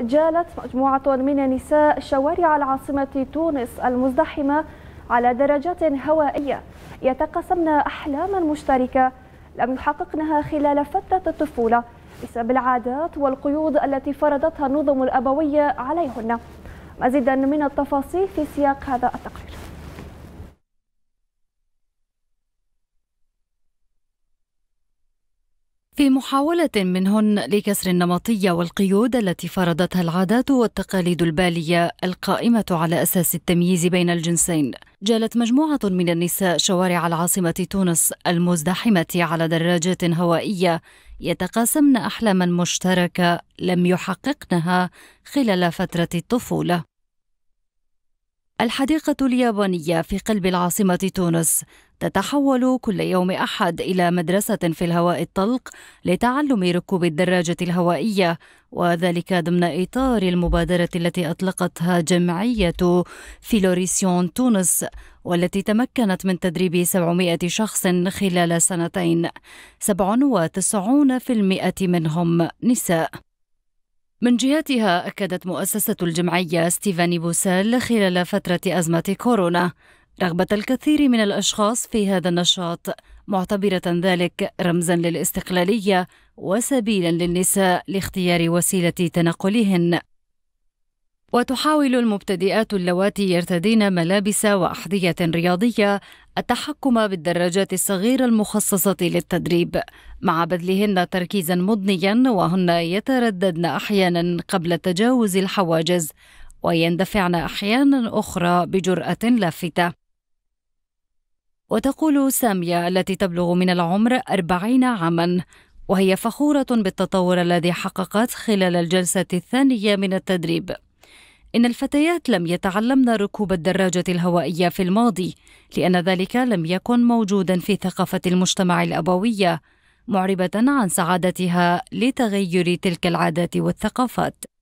جالت مجموعة من نساء شوارع العاصمة تونس المزدحمة على درجات هوائية يتقاسمن أحلاما مشتركة لم يحققنها خلال فترة الطفولة بسبب العادات والقيود التي فرضتها النظم الأبوية عليهن مزيدا من التفاصيل في سياق هذا التقرير في محاولة منهن لكسر النمطية والقيود التي فرضتها العادات والتقاليد البالية القائمة على أساس التمييز بين الجنسين جالت مجموعة من النساء شوارع العاصمة تونس المزدحمة على دراجات هوائية يتقاسمن أحلاما مشتركة لم يحققنها خلال فترة الطفولة الحديقة اليابانية في قلب العاصمة تونس تتحول كل يوم أحد إلى مدرسة في الهواء الطلق لتعلم ركوب الدراجة الهوائية وذلك ضمن إطار المبادرة التي أطلقتها جمعية فيلوريسيون تونس والتي تمكنت من تدريب 700 شخص خلال سنتين 97% منهم نساء من جهتها أكدت مؤسسة الجمعية ستيفاني بوسال خلال فترة أزمة كورونا رغبة الكثير من الأشخاص في هذا النشاط معتبرة ذلك رمزا للاستقلالية وسبيلا للنساء لاختيار وسيلة تنقلهن وتحاول المبتدئات اللواتي يرتدين ملابس وأحذية رياضية التحكم بالدراجات الصغيرة المخصصة للتدريب مع بذلهن تركيزا مضنيا وهن يترددن أحيانا قبل تجاوز الحواجز ويندفعن أحيانا أخرى بجرأة لافتة وتقول سامية التي تبلغ من العمر أربعين عاماً وهي فخورة بالتطور الذي حققت خلال الجلسة الثانية من التدريب إن الفتيات لم يتعلمن ركوب الدراجة الهوائية في الماضي لأن ذلك لم يكن موجودا في ثقافة المجتمع الأبوية معربة عن سعادتها لتغير تلك العادات والثقافات